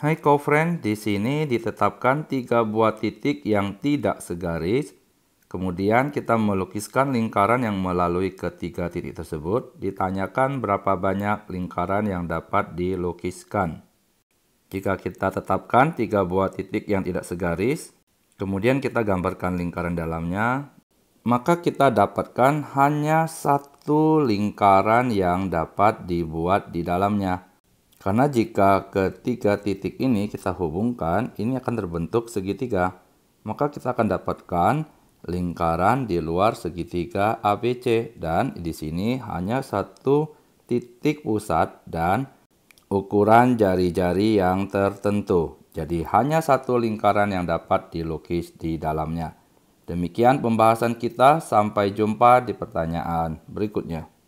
Hai kofren, di sini ditetapkan tiga buah titik yang tidak segaris. Kemudian kita melukiskan lingkaran yang melalui ketiga titik tersebut. Ditanyakan berapa banyak lingkaran yang dapat dilukiskan. Jika kita tetapkan tiga buah titik yang tidak segaris, kemudian kita gambarkan lingkaran dalamnya, maka kita dapatkan hanya satu lingkaran yang dapat dibuat di dalamnya. Karena jika ketiga titik ini kita hubungkan, ini akan terbentuk segitiga. Maka kita akan dapatkan lingkaran di luar segitiga ABC dan di sini hanya satu titik pusat dan ukuran jari-jari yang tertentu. Jadi hanya satu lingkaran yang dapat dilukis di dalamnya. Demikian pembahasan kita, sampai jumpa di pertanyaan berikutnya.